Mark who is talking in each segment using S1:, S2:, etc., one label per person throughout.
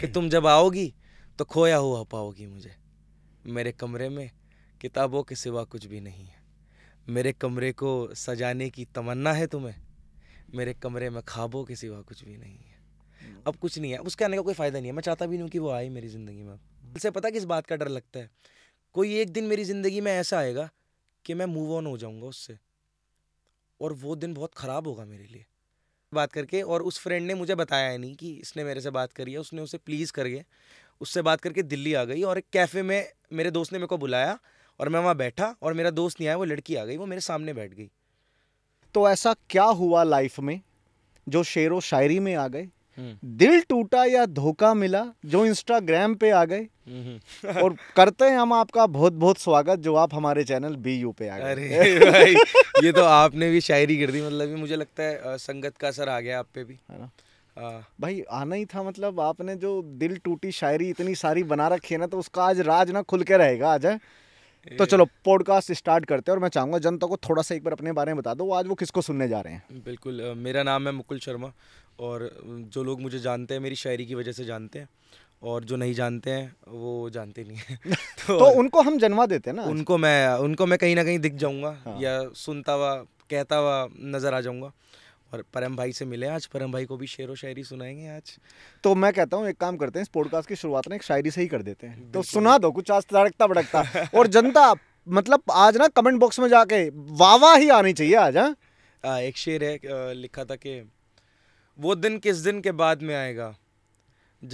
S1: कि तुम जब आओगी तो खोया हुआ पाओगी मुझे मेरे कमरे में किताबों के सिवा कुछ भी नहीं है मेरे कमरे को सजाने की तमन्ना है तुम्हें मेरे कमरे में खाबों के सिवा कुछ भी नहीं है अब कुछ नहीं है उसके आने का कोई फ़ायदा नहीं है मैं चाहता भी नहीं कि वो आए मेरी ज़िंदगी में दिल से पता किस बात का डर लगता है कोई एक दिन मेरी ज़िंदगी में ऐसा आएगा कि मैं मूव ऑन हो जाऊँगा उससे और वो दिन बहुत ख़राब होगा मेरे लिए बात करके और उस फ्रेंड ने मुझे बताया है नहीं कि इसने मेरे से बात करी है उसने उसे प्लीज़ करके उससे बात करके दिल्ली आ गई और एक कैफ़े में मेरे दोस्त ने मेरे को बुलाया और मैं वहाँ बैठा और मेरा दोस्त नहीं आया वो लड़की आ गई वो मेरे सामने बैठ गई
S2: तो ऐसा क्या हुआ लाइफ में जो शेर व शायरी में आ गए हम्म। दिल टूटा या धोखा मिला जो इंस्टाग्राम पे आ गए
S1: हम्म। और
S2: करते हैं हम आपका बहुत बहुत स्वागत जो आप हमारे चैनल बी यू पे आ गए अरे भाई ये तो आपने भी शायरी कर दी मतलब
S1: मुझे लगता है संगत का असर आ गया आप पे भी है ना आ,
S2: भाई आना ही था मतलब आपने जो दिल टूटी शायरी इतनी सारी बना रखी है ना तो उसका आज राज ना खुल के रहेगा आज है तो चलो पॉडकास्ट स्टार्ट करते हैं और मैं चाहूँगा जनता को थोड़ा सा एक बार अपने बारे में बता दो आज वो किसको सुनने जा रहे हैं
S1: बिल्कुल मेरा नाम है मुकुल शर्मा और जो लोग मुझे जानते हैं मेरी शायरी की वजह से जानते हैं और जो नहीं जानते हैं वो जानते नहीं हैं तो, तो उनको हम जन्मा देते हैं ना उनको मैं उनको मैं कहीं ना कहीं दिख जाऊँगा हाँ। या सुनता हुआ कहता हुआ नज़र आ जाऊँगा और परम भाई से मिले आज परम भाई को भी शेर व शायरी सुनाएंगे आज तो मैं कहता हूँ एक काम
S2: करते हैं इस पॉडकास्ट की शुरुआत ना एक शायरी से ही कर देते हैं तो सुना दो कुछ आज तड़कता भड़कता और जनता मतलब आज ना कमेंट बॉक्स में जाके वाह वाह ही आनी चाहिए आज
S1: हाँ एक शेर है लिखा था कि वो दिन किस दिन के बाद में आएगा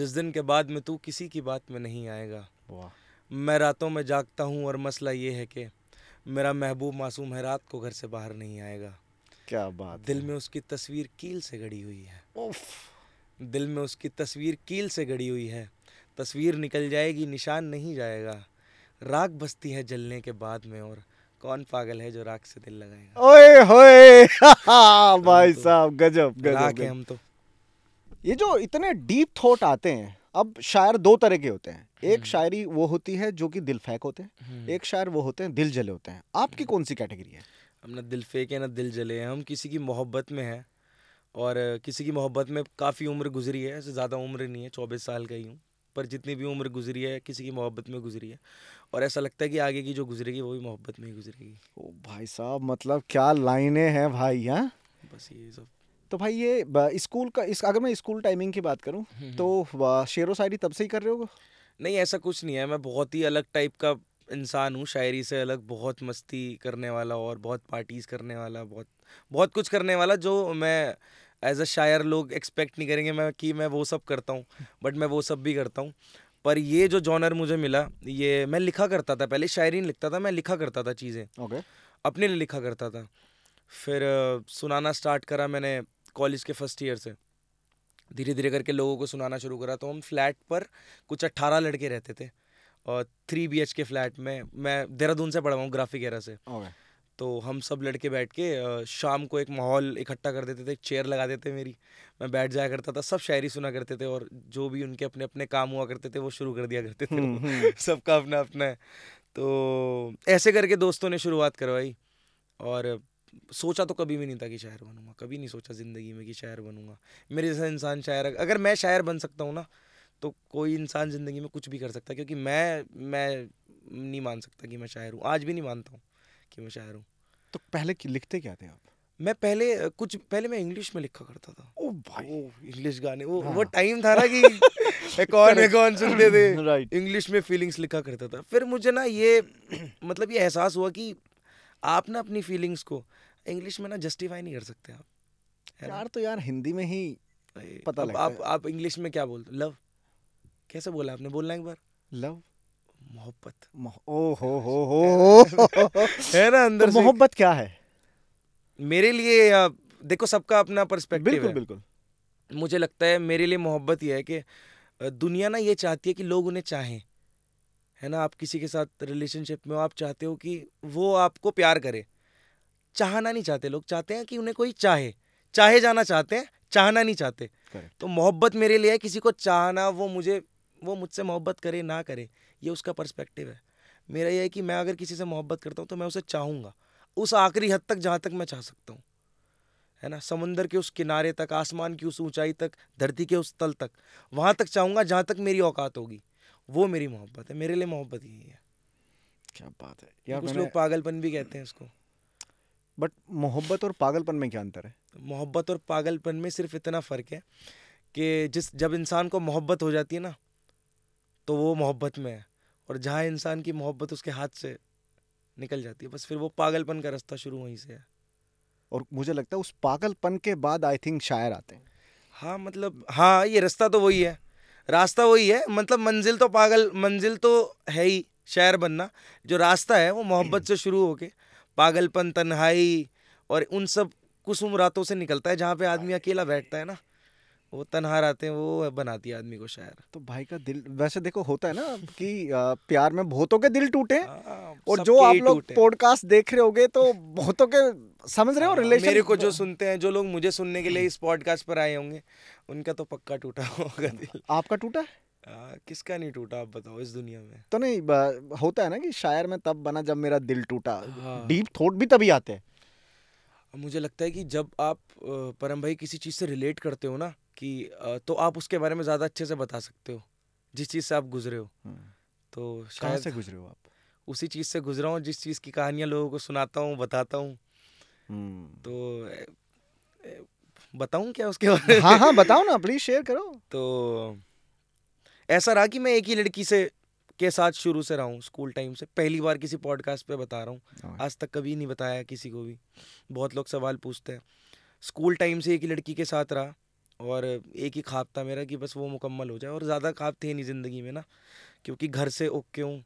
S1: जिस दिन के बाद में तू किसी की बात में नहीं आएगा वाह मैं रातों में जागता हूँ और मसला ये है कि मेरा महबूब मासूम है रात को घर से बाहर नहीं आएगा क्या बात दिल में उसकी तस्वीर कील से गड़ी हुई है उफ दिल में उसकी तस्वीर कील से गड़ी हुई है तस्वीर निकल जाएगी निशान नहीं जाएगा राग बसती है जलने के बाद में और कौन पागल है जो राग से दिल लगाएगा
S2: ओए होए तो भाई साहब गजब गजब है हम तो ये जो इतने डीप थॉट आते हैं अब शायर दो तरह के होते हैं एक हम्म। शायरी वो होती है जो कि दिल फेंक होते हैं हम्म। एक शायर वो होते हैं दिल जले होते हैं आपकी हम्म। कौन सी कैटेगरी है
S1: हम ना दिल फेंके ना दिल जले हम किसी की मोहब्बत में हैं और किसी की मोहब्बत में काफ़ी उम्र गुजरी है ऐसे ज़्यादा उम्र नहीं है चौबीस साल का ही हूँ पर जितनी भी उम्र गुजरी है किसी की मोहब्बत में गुजरी है और ऐसा लगता है कि आगे की जो गुजरेगी वो भी मोहब्बत में ही गुजरेगी
S2: ओ भाई साहब मतलब क्या लाइनें हैं भाई यहाँ बस ये सब तो भाई ये स्कूल का इस अगर मैं स्कूल टाइमिंग की बात करूँ हम्म, हम्म। तो शेर व
S1: शायरी तब से ही कर रहे हो नहीं ऐसा कुछ नहीं है मैं बहुत ही अलग टाइप का इंसान हूँ शायरी से अलग बहुत मस्ती करने वाला और बहुत पार्टीज़ करने वाला बहुत बहुत कुछ करने वाला जो मैं एज अ शायर लोग एक्सपेक्ट नहीं करेंगे मैं कि मैं वो सब करता हूँ बट मैं वो सब भी करता हूँ पर ये जो जॉनर मुझे मिला ये मैं लिखा करता था पहले शायरी नहीं लिखता था मैं लिखा करता था चीज़ें okay. अपने लिए लिखा करता था फिर सुनाना स्टार्ट करा मैंने कॉलेज के फर्स्ट ईयर से धीरे धीरे करके लोगों को सुनाना शुरू करा तो हम फ्लैट पर कुछ अट्ठारह लड़के रहते थे और थ्री बी के फ्लैट में मैं देहरादून से पढ़ा हूँ ग्राफिक एरा से तो हम सब लड़के बैठ के शाम को एक माहौल इकट्ठा कर देते थे एक चेयर लगा देते मेरी मैं बैठ जाया करता था सब शायरी सुना करते थे और जो भी उनके अपने अपने काम हुआ करते थे वो शुरू कर दिया करते थे हम्म, हम्म। सबका अपना अपना है तो ऐसे करके दोस्तों ने शुरुआत करवाई और सोचा तो कभी भी नहीं था कि शायर बनूंगा कभी नहीं सोचा ज़िंदगी में कि शायर बनूंगा मेरे जैसा इंसान शायर अगर मैं शायर बन सकता हूँ ना तो कोई इंसान ज़िंदगी में कुछ भी कर सकता क्योंकि मैं मैं नहीं मान सकता कि मैं शायर हूँ आज भी नहीं मानता हूँ कि मैं शायर हूँ तो पहले लिखते क्या थे आप मैं पहले कुछ पहले मैं इंग्लिश में लिखा करता था ओ भाई इंग्लिश गाने वो हाँ। वो टाइम था ना कि कौन है कौन सुनते थे इंग्लिश में फीलिंग्स लिखा करता था फिर मुझे ना ये मतलब ये एहसास हुआ कि आप ना अपनी फीलिंग्स को इंग्लिश में ना जस्टिफाई नहीं कर सकते आप यार तो यार हिंदी में ही पता आप आप इंग्लिश में क्या बोलते लव कैसे बोला आपने बोलना एक बार लव मोहब्बत
S2: ओ हो हो हो है ना अंदर तो मोहब्बत क्या है
S1: मेरे लिए देखो सबका अपना पर्सपेक्टिव बिल्कुल है। बिल्कुल मुझे लगता है मेरे लिए मोहब्बत यह है कि दुनिया ना ये चाहती है कि लोग उन्हें चाहें है ना आप किसी के साथ रिलेशनशिप में हो आप चाहते हो कि वो आपको प्यार करे चाहना नहीं चाहते लोग चाहते हैं कि उन्हें कोई चाहे चाहे जाना चाहते हैं चाहना नहीं चाहते तो मोहब्बत मेरे लिए है किसी को चाहना वो मुझे वो मुझसे मोहब्बत करे ना करे ये उसका पर्सपेक्टिव है मेरा ये है कि मैं अगर किसी से मोहब्बत करता हूँ तो मैं उसे चाहूँगा उस आखिरी हद तक जहाँ तक मैं चाह सकता हूँ है ना समुंदर के उस किनारे तक आसमान की उस ऊंचाई तक धरती के उस तल तक वहाँ तक चाहूँगा जहाँ तक मेरी औकात होगी वो मेरी मोहब्बत है मेरे लिए मोहब्बत यही है क्या बात है यार कुछ लोग पागलपन भी कहते हैं उसको
S2: बट मोहब्बत और पागलपन में क्या अंतर है
S1: मोहब्बत और पागलपन में सिर्फ इतना फ़र्क है कि जिस जब इंसान को मोहब्बत हो जाती है ना तो वो मोहब्बत में है और जहाँ इंसान की मोहब्बत उसके हाथ से निकल जाती है बस फिर वो पागलपन का रास्ता शुरू वहीं से है
S2: और मुझे लगता है उस पागलपन
S1: के बाद आई थिंक शायर आते हैं हाँ मतलब हाँ ये रास्ता तो वही है रास्ता वही है मतलब मंजिल तो पागल मंजिल तो है ही शायर बनना जो रास्ता है वो मोहब्बत से शुरू होके पागलपन तन्हाई और उन सब कुसुम रातों से निकलता है जहाँ पे आदमी अकेला बैठता है ना वो तनहा हैं वो बनाती है आदमी को शायर तो
S2: भाई का दिल वैसे देखो होता है ना कि प्यार में बहुतों के दिल टूटे हाँ,
S1: और जो आप लोग
S2: पॉडकास्ट देख रहे होगे तो बहुतों के समझ रहे हो रिलेशन हाँ, मेरे को तो जो सुनते
S1: हैं जो लोग मुझे सुनने के लिए इस पॉडकास्ट पर आए होंगे उनका तो पक्का टूटा होगा दिल आपका टूटा आ, किसका नहीं टूटा आप बताओ इस दुनिया में तो नहीं
S2: होता है ना कि शायर में तब बना जब मेरा दिल टूटा डीप हाँ। थॉट भी तभी आते हैं
S1: मुझे लगता है कि जब आप परम भाई किसी चीज़ से रिलेट करते हो ना कि तो आप उसके बारे में ज़्यादा अच्छे से बता सकते हो जिस चीज़ से आप गुजरे हो तो शायद से गुजरे हो आप उसी चीज़ से गुजरा हूँ जिस चीज़ की कहानियाँ लोगों को सुनाता हूँ बताता हूँ तो बताऊँ क्या उसके बारे में हाँ हाँ बताओ
S2: ना प्लीज़ शेयर करो
S1: तो ऐसा रहा कि मैं एक ही लड़की से के साथ शुरू से रहा हूँ स्कूल टाइम से पहली बार किसी पॉडकास्ट पे बता रहा हूँ आज तक कभी नहीं बताया किसी को भी बहुत लोग सवाल पूछते हैं स्कूल टाइम से एक लड़की के साथ रहा और एक ही ख्वाब था मेरा कि बस वो मुकम्मल हो जाए और ज़्यादा ख्वाब थे नहीं ज़िंदगी में ना क्योंकि घर से ओके हूँ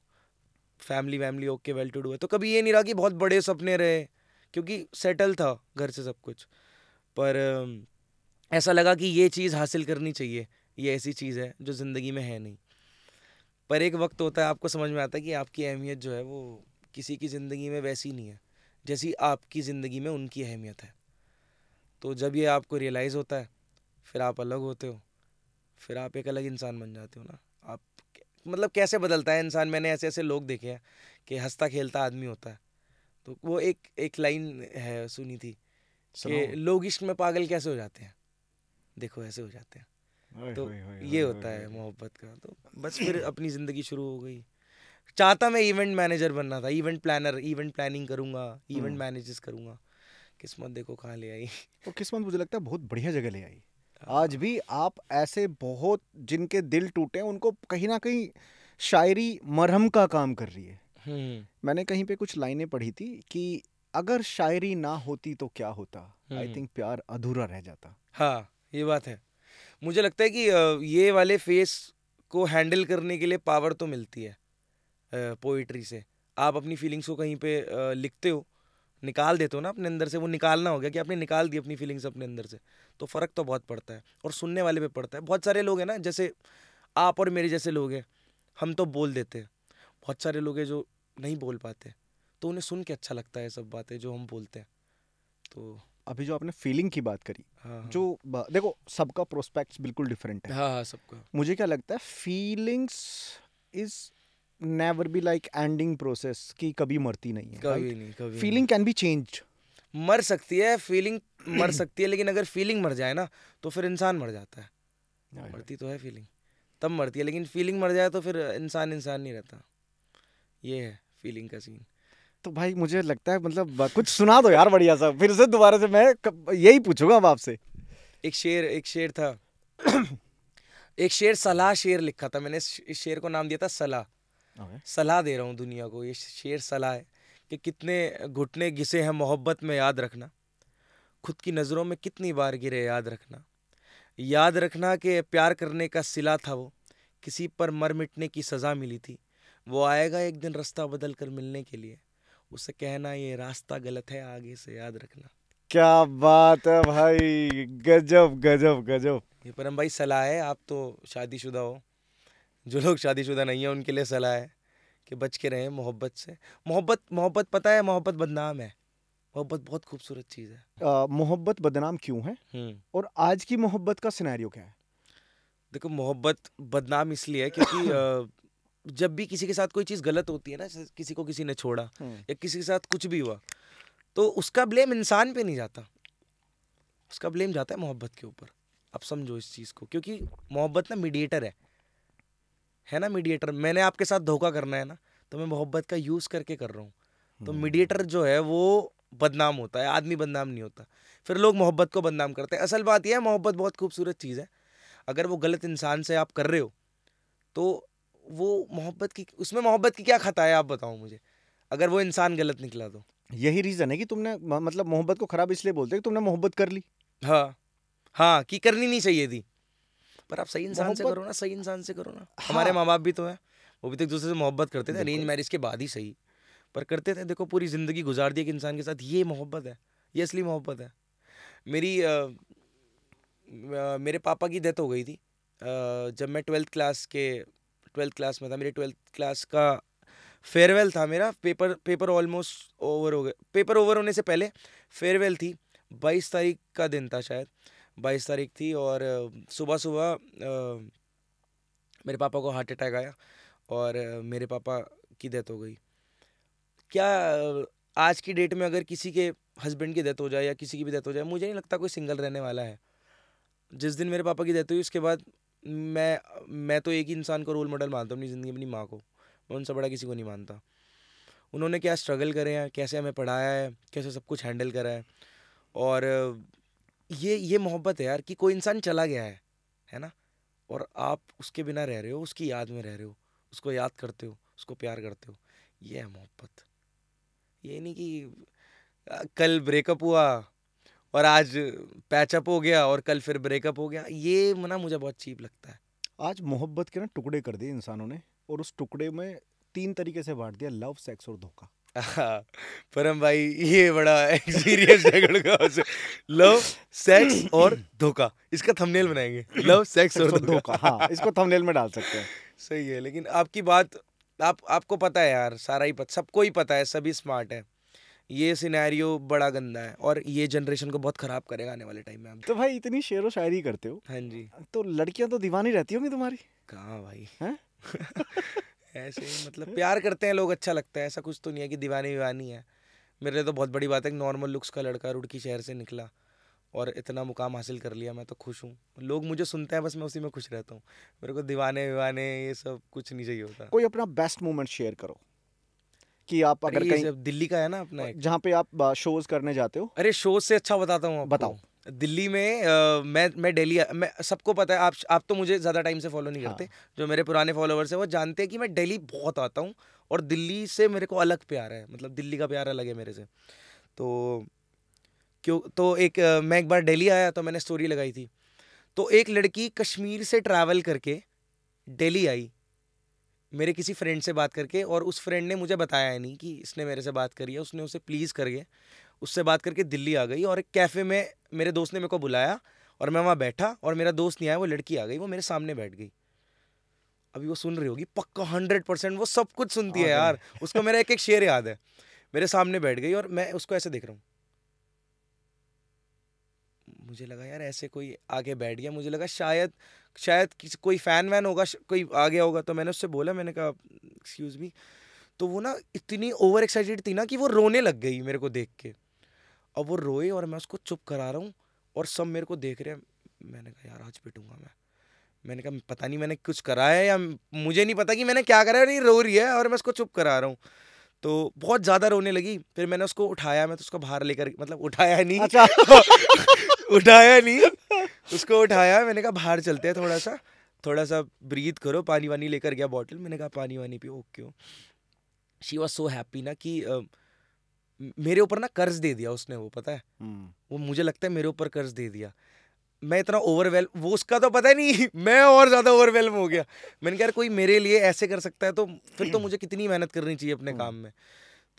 S1: फैमिली वैमिली ओके वेल टू डू है तो कभी ये नहीं रहा कि बहुत बड़े सपने रहे क्योंकि सेटल था घर से सब कुछ पर ऐसा लगा कि ये चीज़ हासिल करनी चाहिए ये ऐसी चीज़ है जो ज़िंदगी में है नहीं पर एक वक्त होता है आपको समझ में आता है कि आपकी अहमियत जो है वो किसी की ज़िंदगी में वैसी नहीं है जैसी आपकी ज़िंदगी में उनकी अहमियत है तो जब ये आपको रियलाइज़ होता है फिर आप अलग होते हो फिर आप एक अलग इंसान बन जाते हो ना आप मतलब कैसे बदलता है इंसान मैंने ऐसे ऐसे लोग देखे हैं कि हंसता खेलता आदमी होता है तो वो एक एक लाइन है सुनी थी कि लोग इश्क में पागल कैसे हो जाते हैं देखो ऐसे हो जाते हैं तो ये होता है मोहब्बत का तो बस फिर अपनी ज़िंदगी शुरू हो गई चाहता मैं इवेंट मैनेजर बनना था इवेंट प्लानर इवेंट प्लानिंग करूँगा इवेंट मैनेजेस करूँगा किस्मत देखो कहाँ ले आई
S2: तो किस्मत मुझे लगता है बहुत बढ़िया जगह ले आई आज भी आप ऐसे बहुत जिनके दिल टूटे उनको कहीं ना कहीं शायरी मरहम का काम कर रही है हम्म। मैंने कहीं पे कुछ लाइनें पढ़ी थी कि अगर शायरी ना होती तो क्या होता आई थिंक हम्म। प्यार अधूरा रह
S1: जाता हाँ ये बात है मुझे लगता है कि ये वाले फेस को हैंडल करने के लिए पावर तो मिलती है पोइट्री से आप अपनी फीलिंग्स को कहीं पे लिखते हो निकाल देते हो ना अपने अंदर से वो निकालना हो गया कि आपने निकाल दी अपनी फीलिंग्स अपने अंदर से तो फ़र्क तो बहुत पड़ता है और सुनने वाले पे पड़ता है बहुत सारे लोग हैं ना जैसे आप और मेरे जैसे लोग हैं हम तो बोल देते हैं बहुत सारे लोग हैं जो नहीं बोल पाते तो उन्हें सुन के अच्छा लगता है सब बातें जो हम बोलते हैं तो अभी जो आपने
S2: फीलिंग की बात करी हाँ, हाँ. जो देखो सबका प्रोस्पेक्ट्स बिल्कुल डिफरेंट है हाँ हाँ सबका मुझे क्या लगता है feelings is never be like ending process की कभी मरती नहीं है कभी right? नहीं कभी फीलिंग कैन बी चेंज
S1: मर सकती है फीलिंग मर सकती है लेकिन अगर फीलिंग मर जाए ना तो फिर इंसान मर जाता है मरती तो है फीलिंग तब मरती है लेकिन फीलिंग मर जाए तो फिर इंसान इंसान नहीं रहता ये है फीलिंग का सीन
S2: तो भाई मुझे लगता है मतलब कुछ सुना दो यार बढ़िया सा फिर से दोबारा से मैं यही पूछूंगा अब आपसे
S1: एक शेर एक शेर था एक शेर सलाह शेर लिखा था मैंने इस शेर को नाम दिया था सलाह सलाह दे रहा हूँ दुनिया को ये शेर सलाह है कि कितने घुटने घिसे हैं मोहब्बत में याद रखना खुद की नज़रों में कितनी बार गिरे याद रखना याद रखना कि प्यार करने का सिला था वो किसी पर मर मिटने की सज़ा मिली थी वो आएगा एक दिन रास्ता बदल कर मिलने के लिए उसे कहना ये रास्ता गलत है आगे से याद रखना
S2: क्या बात है भाई गजब गजब गजब
S1: ये परम भाई सलाह है आप तो शादीशुदा हो जो लोग शादीशुदा नहीं हैं उनके लिए सलाह है कि बच के रहें मोहब्बत से मोहब्बत मोहब्बत पता है मोहब्बत बदनाम है मोहब्बत बहुत खूबसूरत चीज़ है मोहब्बत बदनाम क्यों है हम्म। और आज की मोहब्बत का सिनेरियो क्या है देखो मोहब्बत बदनाम इसलिए है क्योंकि जब भी किसी के साथ कोई चीज़ गलत होती है ना किसी को किसी ने छोड़ा हम्म। या किसी के साथ कुछ भी हुआ तो उसका ब्लेम इंसान पे नहीं जाता उसका ब्लेम जाता है मोहब्बत के ऊपर आप समझो इस चीज़ को क्योंकि मोहब्बत ना मीडिएटर है है ना मीडिएटर मैंने आपके साथ धोखा करना है ना तो मैं मोहब्बत का यूज़ करके कर रहा हूँ तो मीडिएटर हम्म। जो है वो बदनाम होता है आदमी बदनाम नहीं होता फिर लोग मोहब्बत को बदनाम करते हैं असल बात यह है मोहब्बत बहुत खूबसूरत चीज़ है अगर वो गलत इंसान से आप कर रहे हो तो वो मोहब्बत की उसमें मोहब्बत की क्या खता है आप बताओ मुझे अगर वो इंसान गलत निकला तो यही रीज़न है कि तुमने मतलब मोहब्बत को ख़राब इसलिए बोलते कि तुमने मोहब्बत कर ली हाँ हाँ कि करनी नहीं चाहिए थी पर आप सही इंसान से करो ना सही इंसान से करो ना हाँ। हमारे माँ बाप भी तो हैं वो भी तो एक दूसरे से मोहब्बत करते थे अरेंज मैरिज के बाद ही सही पर करते थे देखो पूरी ज़िंदगी गुजार दी एक इंसान के साथ ये मोहब्बत है ये असली मोहब्बत है मेरी मेरे पापा की डेथ हो गई थी जब मैं ट्वेल्थ क्लास के ट्वेल्थ क्लास में था मेरे ट्वेल्थ क्लास का फेयरवेल था मेरा पेपर पेपर ऑलमोस्ट ओवर हो गया पेपर ओवर होने से पहले फेयरवेल थी बाईस तारीख का दिन था शायद बाईस तारीख थी और सुबह सुबह मेरे पापा को हार्ट अटैक आया और मेरे पापा की डेथ हो गई क्या आज की डेट में अगर किसी के हस्बैंड की डेथ हो जाए या किसी की भी डेथ हो जाए मुझे नहीं लगता कोई सिंगल रहने वाला है जिस दिन मेरे पापा की डेथ हुई उसके बाद मैं मैं तो एक ही इंसान को रोल मॉडल मानता हूँ अपनी ज़िंदगी अपनी माँ को मैं उनसे बड़ा किसी को नहीं मानता उन्होंने क्या स्ट्रगल करे हैं कैसे हमें पढ़ाया है कैसे सब कुछ हैंडल करा है और ये ये मोहब्बत है यार कि कोई इंसान चला गया है है ना और आप उसके बिना रह रहे हो उसकी याद में रह रहे हो उसको याद करते हो उसको प्यार करते हो ये है मोहब्बत ये नहीं कि कल ब्रेकअप हुआ और आज पैचअप हो गया और कल फिर ब्रेकअप हो गया ये मना मुझे बहुत चीप लगता है आज मोहब्बत के ना
S2: टुकड़े कर दिए इंसानों ने और उस टुकड़े में तीन तरीके से बांट दिया लव सेक्स और धोखा
S1: परम भाई ये बड़ा एक्सपीरियंस है गड़गांव लव सेक्स और धोखा इसका थंबनेल बनाएंगे लव सेक्स और धोखा हाँ इसको थंबनेल में डाल सकते हैं सही है लेकिन आपकी बात आप आपको पता है यार सारा ही पता सबको ही पता है सभी स्मार्ट है ये सिनेरियो बड़ा गंदा है और ये जनरेशन को बहुत खराब करेगा आने वाले टाइम में तो भाई इतनी शेर व शायरी करते हो हाँ जी तो लड़कियां तो दीवानी रहती होंगी तुम्हारी कहाँ भाई ऐसे ही मतलब प्यार करते हैं लोग अच्छा लगता है ऐसा कुछ तो नहीं है कि दीवानी विवानी है मेरे लिए तो बहुत बड़ी बात है कि नॉर्मल लुक्स का लड़का रुड़की शहर से निकला और इतना मुकाम हासिल कर लिया मैं तो खुश हूँ लोग मुझे सुनते हैं बस मैं उसी में खुश रहता हूँ मेरे को दीवाने विवाने ये सब कुछ नहीं चाहिए होता
S2: कोई अपना बेस्ट मोमेंट शेयर करो कि आप अगर कहीं दिल्ली का है ना अपना जहाँ पे आप शोज करने जाते हो
S1: अरे शोज से अच्छा बताता हूँ बताओ दिल्ली में आ, मैं मैं डेली मैं सबको पता है आप आप तो मुझे ज़्यादा टाइम से फॉलो नहीं हाँ। करते हाँ। जो मेरे पुराने फॉलोअर्स हैं वो जानते हैं कि मैं डेली बहुत आता हूँ और दिल्ली से मेरे को अलग प्यार है मतलब दिल्ली का प्यार अलग है मेरे से तो क्यों तो एक मैं एक बार डेली आया तो मैंने स्टोरी लगाई थी तो एक लड़की कश्मीर से ट्रैवल करके डेली आई मेरे किसी फ्रेंड से बात करके और उस फ्रेंड ने मुझे बताया नहीं कि इसने मेरे से बात करी है उसने उसे प्लीज़ करके उससे बात करके दिल्ली आ गई और एक कैफ़े में मेरे दोस्त ने मेरे को बुलाया और मैं वहाँ बैठा और मेरा दोस्त नहीं आया वो लड़की आ गई वो मेरे सामने बैठ गई अभी वो सुन रही होगी पक्का हंड्रेड परसेंट वो सब कुछ सुनती है यार उसको मेरा एक एक शेर याद है मेरे सामने बैठ गई और मैं उसको ऐसे देख रहा हूँ मुझे लगा यार ऐसे कोई आगे बैठ गया मुझे लगा शायद शायद किसी कोई फ़ैन वैन होगा कोई आ गया होगा तो मैंने उससे बोला मैंने कहा एक्सक्यूज़ मी तो वो ना इतनी ओवर एक्साइटेड थी ना कि वो रोने लग गई मेरे को देख के अब वो रोए और मैं उसको चुप करा रहा हूँ और सब मेरे को देख रहे हैं मैंने कहा यार आज पिटूंगा मैं मैंने कहा पता नहीं मैंने कुछ करा है या मुझे नहीं पता कि मैंने क्या करा है ये रो रही है और मैं उसको चुप करा रहा हूँ तो बहुत ज़्यादा रोने लगी फिर मैंने उसको उठाया मैं तो उसको बाहर लेकर मतलब उठाया नहीं अच्छा। उठाया नहीं उसको उठाया मैंने कहा बाहर चलते हैं थोड़ा सा थोड़ा सा ब्रीथ करो पानी वानी लेकर गया बॉटल मैंने कहा पानी वानी पियो okay she was so happy ना कि uh, मेरे ऊपर ना कर्ज दे दिया उसने वो पता है हम्म। वो मुझे लगता है मेरे ऊपर कर्ज दे दिया मैं इतना ओवरवेल वो उसका तो पता नहीं मैं और ज़्यादा ओवरवेलम हो गया मैंने कहा कोई मेरे लिए ऐसे कर सकता है तो फिर तो मुझे कितनी मेहनत करनी चाहिए अपने काम में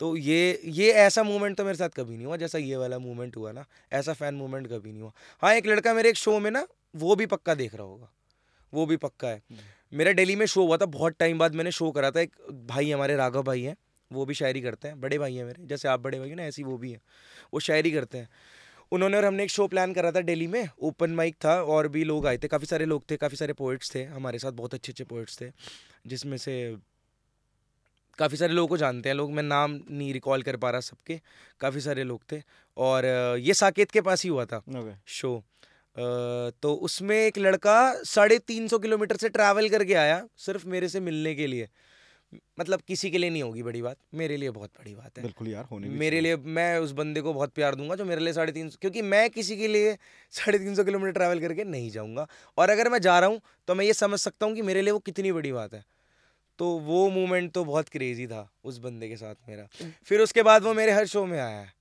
S1: तो ये ये ऐसा मूवमेंट तो मेरे साथ कभी नहीं हुआ जैसा ये वाला मूवमेंट हुआ ना ऐसा फ़ैन मूवमेंट कभी नहीं हुआ हाँ एक लड़का मेरे एक शो में ना वो भी पक्का देख रहा होगा वो भी पक्का है हम्म। मेरा डेली में शो हुआ था बहुत टाइम बाद मैंने शो करा था एक भाई हमारे राघव भाई हैं वो भी शायरी करते हैं बड़े भाई हैं मेरे जैसे आप बड़े भाई हैं ना ऐसी वो भी हैं वो शायरी करते हैं उन्होंने और हमने एक शो प्लान करा था दिल्ली में ओपन माइक था और भी लोग आए थे काफ़ी सारे लोग थे काफ़ी सारे पोइट्स थे हमारे साथ बहुत अच्छे अच्छे पोइट्स थे जिसमें से काफ़ी सारे लोगों को जानते हैं लोग मैं नाम नहीं रिकॉल कर पा रहा सबके काफ़ी सारे लोग थे और ये साकेत के पास ही हुआ था okay. शो तो उसमें एक लड़का साढ़े तीन सौ किलोमीटर से ट्रैवल करके आया सिर्फ मेरे से मिलने के लिए मतलब किसी के लिए नहीं होगी बड़ी बात मेरे लिए बहुत बड़ी बात है बिल्कुल
S2: यार होने भी मेरे
S1: लिए मैं उस बंदे को बहुत प्यार दूंगा जो मेरे लिए साढ़े तीन सौ क्योंकि मैं किसी के लिए साढ़े तीन सौ किलोमीटर ट्रैवल करके नहीं जाऊंगा और अगर मैं जा रहा हूँ तो मैं ये समझ सकता हूँ कि मेरे लिए वो कितनी बड़ी बात है तो वो मोमेंट तो बहुत क्रेजी था उस बंदे के साथ मेरा हम्म। फिर उसके बाद वो मेरे हर शो में आया है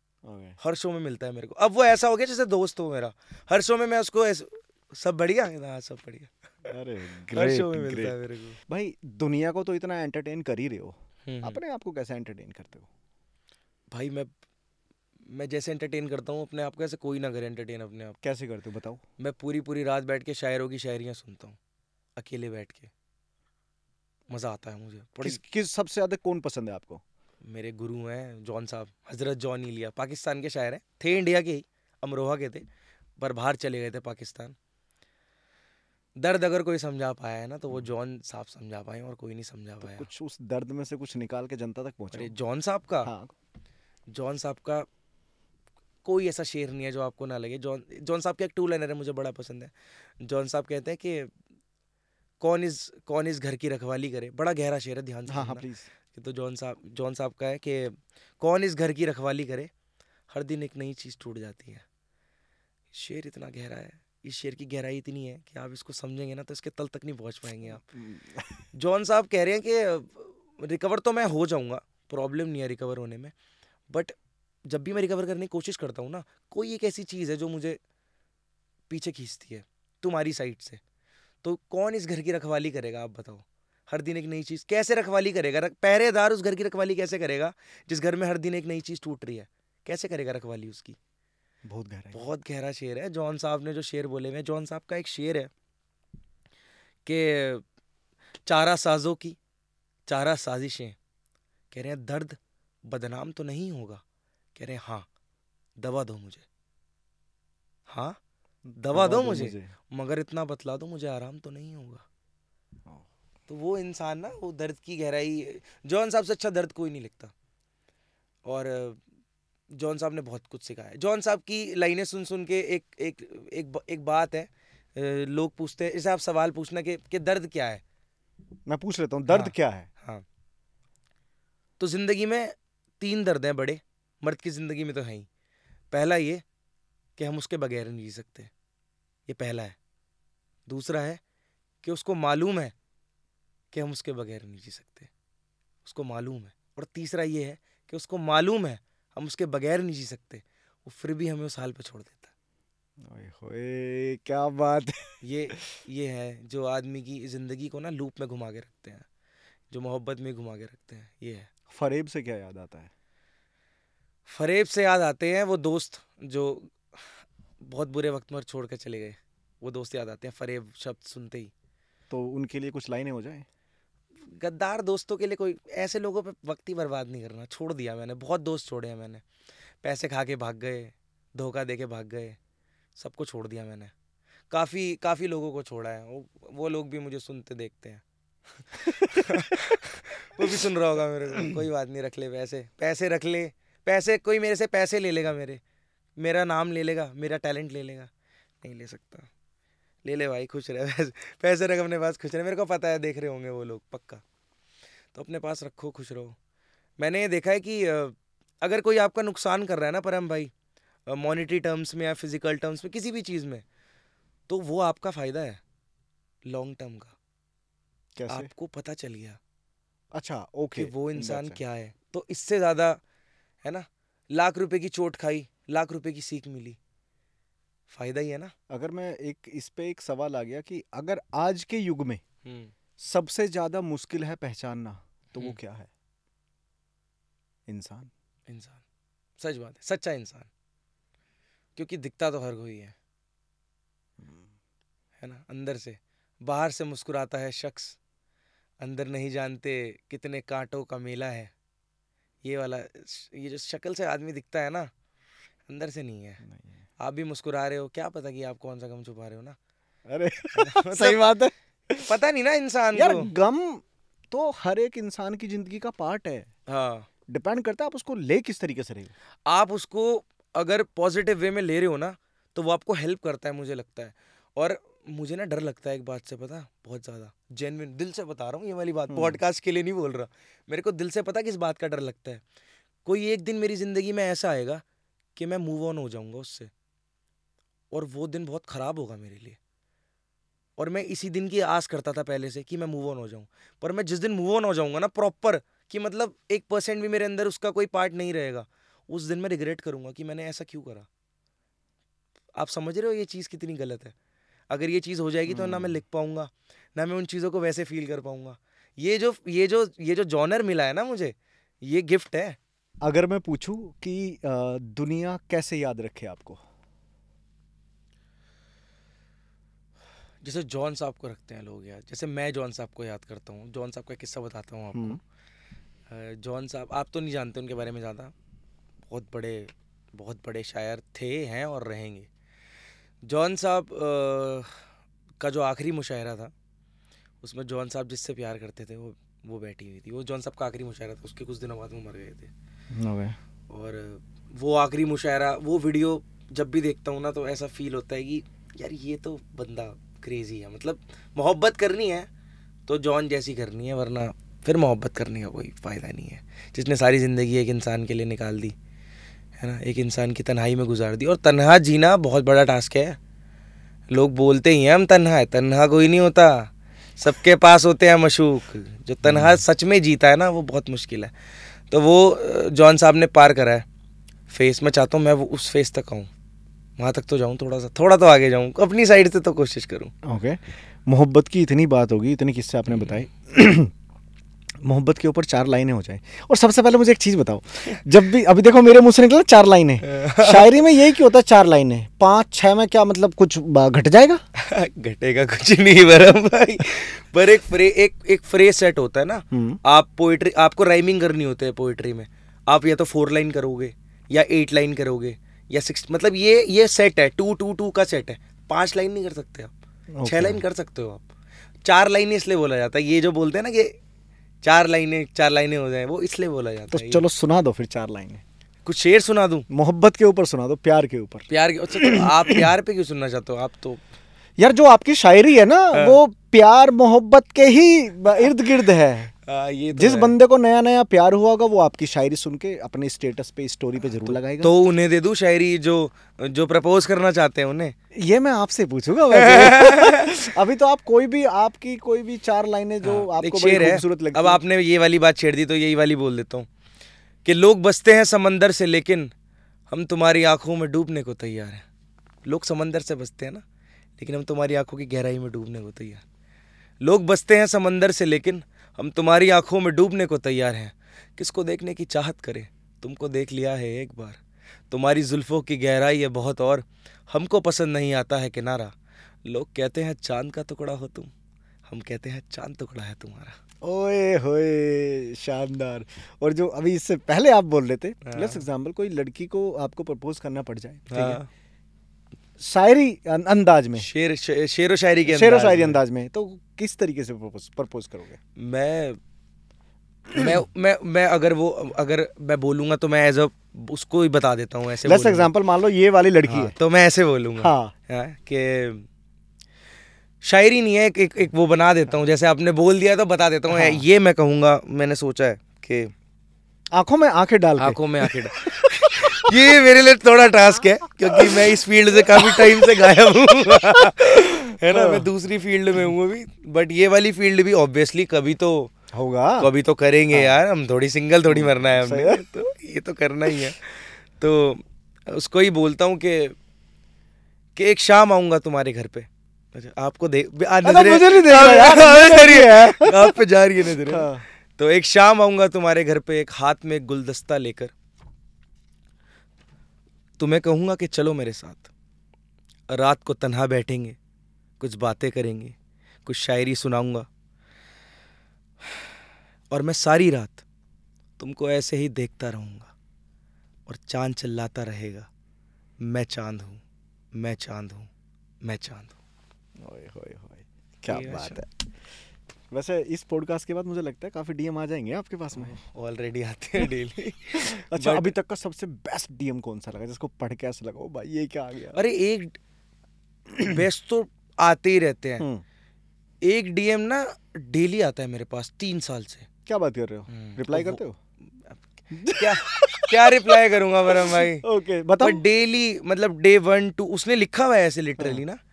S1: हर शो में मिलता है मेरे को अब वो ऐसा हो गया जैसे दोस्त हो मेरा हर शो में मैं उसको सब बढ़िया है हाँ सब बढ़िया
S2: अरे ग्रेट, शो में मिलता ग्रेट. है मेरे को भाई दुनिया को तो इतना एंटरटेन कर ही रहे हो हम्म, हम्म। अपने आप को कैसे एंटरटेन करते हो
S1: भाई मैं मैं जैसे एंटरटेन करता हूँ अपने आप को ऐसे कोई ना करे एंटरटेन अपने आप कैसे करते हो बताओ मैं पूरी पूरी रात बैठ के शायरों की शायरियाँ सुनता हूँ अकेले बैठ के मज़ा आता है मुझे किस, किस सबसे ज़्यादा कौन पसंद है आपको मेरे गुरु हैं जॉन साहब हज़रत जॉन इलिया पाकिस्तान के शायर हैं थे इंडिया के ही अमरोहा के थे पर बाहर चले गए थे पाकिस्तान दर्द अगर कोई समझा पाया है ना तो वो जॉन साहब समझा पाए और कोई नहीं समझा तो पाया कुछ उस दर्द में से कुछ निकाल के जनता तक पहुंचा जॉन साहब का हाँ। जॉन साहब का कोई ऐसा शेर नहीं है जो आपको ना लगे जॉन जॉन साहब का एक टू लाइनर है मुझे बड़ा पसंद है जॉन साहब कहते हैं कि कौन इस कौन इस घर की रखवाली करे बड़ा गहरा शेर है ध्यान से हाँ, हाँ, प्लीज तो जॉन साहब जॉन साहब का है कि कौन इस घर की रखवाली करे हर दिन एक नई चीज़ टूट जाती है शेर इतना गहरा है इस शेर की गहराई इतनी है कि आप इसको समझेंगे ना तो इसके तल तक नहीं पहुंच पाएंगे आप हम्म। जॉन साहब कह रहे हैं कि रिकवर तो मैं हो जाऊंगा प्रॉब्लम नहीं है रिकवर होने में बट जब भी मैं रिकवर करने की कोशिश करता हूँ ना कोई एक ऐसी चीज़ है जो मुझे पीछे खींचती है तुम्हारी साइड से तो कौन इस घर की रखवाली करेगा आप बताओ हर दिन एक नई चीज़ कैसे रखवाली करेगा रख, पहरेदार उस घर की रखवाली कैसे करेगा जिस घर में हर दिन एक नई चीज़ टूट रही है कैसे करेगा रखवाली उसकी बहुत गहरा बहुत गहरा शेर है जॉन साहब ने जो शेर बोले हुए जॉन साहब का एक शेर है कि चारा साजों की चारा साजिशें कह रहे हैं दर्द बदनाम तो नहीं होगा कह रहे हैं हाँ दवा दो मुझे हाँ दवा दो, दो मुझे।, मुझे मगर इतना बतला दो मुझे आराम तो नहीं होगा हाँ। तो वो इंसान ना वो दर्द की गहराई जॉन साहब से अच्छा दर्द कोई नहीं लिखता और जॉन साहब ने बहुत कुछ सिखाया जॉन साहब की लाइनें सुन सुन के एक एक एक, एक बात है लोग पूछते हैं इसे आप सवाल पूछना कि, कि दर्द क्या है
S2: मैं पूछ लेता हूँ दर्द हाँ, क्या है
S1: हाँ तो ज़िंदगी में तीन दर्द हैं बड़े मर्द की ज़िंदगी में तो हैं ही पहला ये कि हम उसके बगैर नहीं जी सकते ये पहला है दूसरा है कि उसको मालूम है कि हम उसके बगैर नहीं जी सकते उसको मालूम है और तीसरा ये है कि उसको मालूम है हम उसके बगैर नहीं जी सकते वो फिर भी हमें उस हाल पे छोड़ देता ओए क्या बात ये ये है जो आदमी की ज़िंदगी को ना लूप में घुमा के रखते हैं जो मोहब्बत में घुमा के रखते हैं ये है फरेब से क्या याद आता है फरेब से याद आते हैं वो दोस्त जो बहुत बुरे वक्त में छोड़ कर चले गए वो दोस्त याद आते हैं फरेब शब्द सुनते ही तो उनके लिए कुछ लाइनें हो जाए गद्दार दोस्तों के लिए कोई ऐसे लोगों पे वक्त ही बर्बाद नहीं करना छोड़ दिया मैंने बहुत दोस्त छोड़े हैं मैंने पैसे खा के भाग गए धोखा दे के भाग गए सबको छोड़ दिया मैंने काफ़ी काफ़ी लोगों को छोड़ा है वो वो लोग भी मुझे सुनते देखते हैं वो भी सुन रहा होगा मेरे को कोई बात नहीं रख ले पैसे पैसे रख ले पैसे कोई मेरे से पैसे ले लेगा मेरे मेरा नाम ले लेगा मेरा टैलेंट ले लेगा नहीं ले सकता ले ले भाई खुश रहे पैसे रख अपने पास खुश रहे मेरे को पता है देख रहे होंगे वो लोग पक्का तो अपने पास रखो खुश रहो मैंने ये देखा है कि अगर कोई आपका नुकसान कर रहा है ना परम भाई मॉनिटरी टर्म्स में या फिजिकल टर्म्स में किसी भी चीज़ में तो वो आपका फ़ायदा है लॉन्ग टर्म का कैसे? आपको पता चल गया अच्छा ओके कि वो इंसान क्या है तो इससे ज़्यादा है ना लाख रुपए की चोट खाई लाख रुपए की सीख मिली फायदा ही है ना
S2: अगर मैं एक इस पे एक सवाल आ गया कि अगर आज के युग में हम्म। सबसे ज्यादा मुश्किल है पहचानना तो वो हम्म। क्या है इंसान
S1: इंसान सच बात है सच्चा इंसान क्योंकि दिखता तो हर कोई है हम्म। है ना अंदर से बाहर से मुस्कुराता है शख्स अंदर नहीं जानते कितने कांटों का मेला है ये वाला ये जो शक्ल से आदमी दिखता है ना अंदर से नहीं है, नहीं है। आप भी मुस्कुरा रहे हो क्या पता कि आप कौन सा गम छुपा रहे हो ना अरे मतलब सही बात है पता नहीं ना इंसान यार गम
S2: तो हर एक इंसान की जिंदगी का पार्ट है हाँ डिपेंड करता है आप उसको ले किस
S1: तरीके से रहे आप उसको अगर पॉजिटिव वे में ले रहे हो ना तो वो आपको हेल्प करता है मुझे लगता है और मुझे ना डर लगता है एक बात से पता बहुत ज़्यादा जेनविन दिल से बता रहा हूँ ये वाली बात पॉडकास्ट हम्म। के लिए नहीं बोल रहा मेरे को दिल से पता किस बात का डर लगता है कोई एक दिन मेरी ज़िंदगी में ऐसा आएगा कि मैं मूव ऑन हो जाऊंगा उससे और वो दिन बहुत ख़राब होगा मेरे लिए और मैं इसी दिन की आस करता था पहले से कि मैं मूव ऑन हो जाऊँ पर मैं जिस दिन मूव ऑन हो जाऊँगा ना प्रॉपर कि मतलब एक परसेंट भी मेरे अंदर उसका कोई पार्ट नहीं रहेगा उस दिन मैं रिग्रेट करूँगा कि मैंने ऐसा क्यों करा आप समझ रहे हो ये चीज़ कितनी गलत है अगर ये चीज़ हो जाएगी तो ना मैं हम्म। लिख पाऊँगा ना मैं उन चीज़ों को वैसे फील कर पाऊँगा ये जो ये जो ये जो जॉनर मिला है ना मुझे ये गिफ्ट है
S2: अगर मैं पूछूं कि दुनिया कैसे याद रखे आपको
S1: जैसे जॉन साहब को रखते हैं लोग यार जैसे मैं जॉन साहब को याद करता हूँ जॉन साहब का किस्सा बताता हूँ आपको हम्म। जॉन साहब आप तो नहीं जानते उनके बारे में ज़्यादा बहुत बड़े बहुत बड़े शायर थे हैं और रहेंगे जॉन साहब का जो आखिरी मुशायरा था उसमें जॉन साहब जिससे प्यार करते थे वो वो बैठी हुई थी वो जॉन साहब का आखिरी मुशायरा था उसके कुछ दिनों बाद वो मर गए थे okay. और वो आखिरी मुशायरा वो वीडियो जब भी देखता हूँ ना तो ऐसा फील होता है कि यार ये तो बंदा क्रेज़ी है मतलब मोहब्बत करनी है तो जॉन जैसी करनी है वरना फिर मोहब्बत करने का कोई फ़ायदा नहीं है जिसने सारी ज़िंदगी एक इंसान के लिए निकाल दी है ना एक इंसान की तन्हाई में गुजार दी और तन्हा जीना बहुत बड़ा टास्क है लोग बोलते ही हैं हम तन्हा है तन्हा कोई नहीं होता सबके पास होते हैं मशूक जो तन्हा हम्म। सच में जीता है ना वो बहुत मुश्किल है तो वो जॉन साहब ने पार करा है फेस में चाहता हूँ मैं वो उस फेस तक आऊँ वहाँ तक तो जाऊँ थोड़ा सा थोड़ा तो आगे जाऊँ अपनी साइड से तो कोशिश करूँ
S2: ओके okay. मोहब्बत की इतनी बात होगी इतने किस्से आपने बताए मोहब्बत के ऊपर चार लाइनें हो जाए और सबसे पहले मुझे एक चीज़ बताओ जब भी अभी देखो मेरे मुंह से निकला चार लाइनें शायरी में यही क्यों होता है चार लाइनें पाँच छः में क्या मतलब कुछ घट जाएगा
S1: घटेगा कुछ नहीं बरम भाई पर एक फ्रे एक एक फ्रेज सेट होता है ना हम्म। आप पोइट्री आपको राइमिंग करनी होती है पोइट्री में आप या तो फोर लाइन करोगे या एट लाइन करोगे या सिक्स मतलब ये ये सेट है टू टू टू का सेट है पांच लाइन नहीं कर सकते आप
S2: okay. छह लाइन
S1: कर सकते हो आप चार लाइन इसलिए बोला जाता है ये जो बोलते हैं ना कि चार लाइनें चार लाइनें हो जाए वो इसलिए बोला जाता तो है
S2: चलो सुना दो फिर चार लाइनें कुछ शेर सुना दूं मोहब्बत के ऊपर सुना दो प्यार के ऊपर
S1: प्यार के अच्छा तो आप प्यार पे क्यों सुनना चाहते हो आप तो
S2: यार जो आपकी शायरी है ना हाँ। वो प्यार मोहब्बत के ही इर्द गिर्द है
S1: ये तो जिस
S2: बंदे को नया नया प्यार हुआ होगा वो आपकी शायरी सुन के अपने स्टेटस पे
S1: स्टोरी पे जरूर तो, लगाएगा तो उन्हें दे दू शायरी जो जो प्रपोज करना चाहते हैं उन्हें ये मैं आपसे पूछूंगा
S2: अभी तो आप कोई भी आपकी कोई भी चार लाइनें जो हाँ, आपको लगती अब आपने
S1: ये वाली बात छेड़ दी तो यही वाली बोल देता हूँ कि लोग बसते हैं समंदर से लेकिन हम तुम्हारी आंखों में डूबने को तैयार हैं लोग समंदर से बसते हैं ना लेकिन हम तुम्हारी आंखों की गहराई में डूबने को तैयार लोग बसते हैं समंदर से लेकिन हम तुम्हारी आंखों में डूबने को तैयार हैं किसको देखने की चाहत करें तुमको देख लिया है एक बार तुम्हारी जुल्फ़ों की गहराई है बहुत और हमको पसंद नहीं आता है किनारा लोग कहते हैं चांद का टुकड़ा हो तुम हम कहते हैं चांद टुकड़ा है तुम्हारा
S2: ओए होए शानदार और जो अभी इससे पहले आप बोल रहे थे लेट्स हाँ। एग्जांपल कोई लड़की को आपको प्रपोज करना पड़ जाए ठीक है हाँ। शायरी अं-, अंदाज में शेर शेर शायरी के शेर शायरी अंदाज में तो किस तरीके से प्रपोज करोगे
S1: मैं मैं मैं मैं अगर वो अगर मैं बोलूंगा तो मैं एज अ उसको ही बता देता हूँ ऐसे बस एग्जांपल मान लो ये वाली लड़की हाँ, है तो मैं ऐसे बोलूंगा हाँ।, हाँ, कि शायरी नहीं है एक एक, एक वो बना देता हूँ जैसे आपने बोल दिया तो बता देता हूँ हाँ, ये मैं कहूंगा मैंने सोचा है कि
S2: आंखों में आंखें
S1: डाल आंखों में आंखें डाल ये मेरे लिए थोड़ा टास्क है क्योंकि मैं इस फील्ड से काफी टाइम से गायब हूँ है ना मैं दूसरी फील्ड में हूँ अभी बट ये वाली फील्ड भी ऑब्वियसली कभी तो होगा कभी तो करेंगे हाँ। यार हम थोड़ी सिंगल थोड़ी मरना है हमने तो ये तो करना ही है तो उसको ही बोलता हूँ कि कि एक शाम आऊंगा तुम्हारे घर पे अच्छा आपको देख नजरे मुझे नहीं देख रहा आप पे जा रही है नजरे हाँ। तो एक शाम आऊंगा तुम्हारे घर पे एक हाथ में गुलदस्ता लेकर तो मैं कहूँगा कि चलो मेरे साथ रात को तन्हा बैठेंगे कुछ बातें करेंगे कुछ शायरी सुनाऊँगा और मैं सारी रात तुमको ऐसे ही देखता रहूँगा और चांद चिल्लाता रहेगा मैं चांद हूँ मैं चांद हूँ मैं चांद हूँ क्या बात अच्छा।
S2: है वैसे इस पॉडकास्ट के बाद मुझे लगता है काफ़ी डीएम आ जाएंगे आपके पास में
S1: ऑलरेडी आते हैं डेली अच्छा But... अभी तक
S2: का सबसे बेस्ट डीएम कौन सा लगा जिसको पढ़ के ऐसा लगा भाई ये क्या आ गया अरे एक
S1: बेस्ट तो आते ही रहते हैं हम्म। एक डीएम ना डेली आता है मेरे पास तीन साल से क्या बात कर रहे हो रिप्लाई हम्म। करते हो क्या क्या रिप्लाई करूंगा वरम भाई ओके बताओ डेली मतलब डे वन टू उसने लिखा हुआ है ऐसे लिटरली हाँ। ना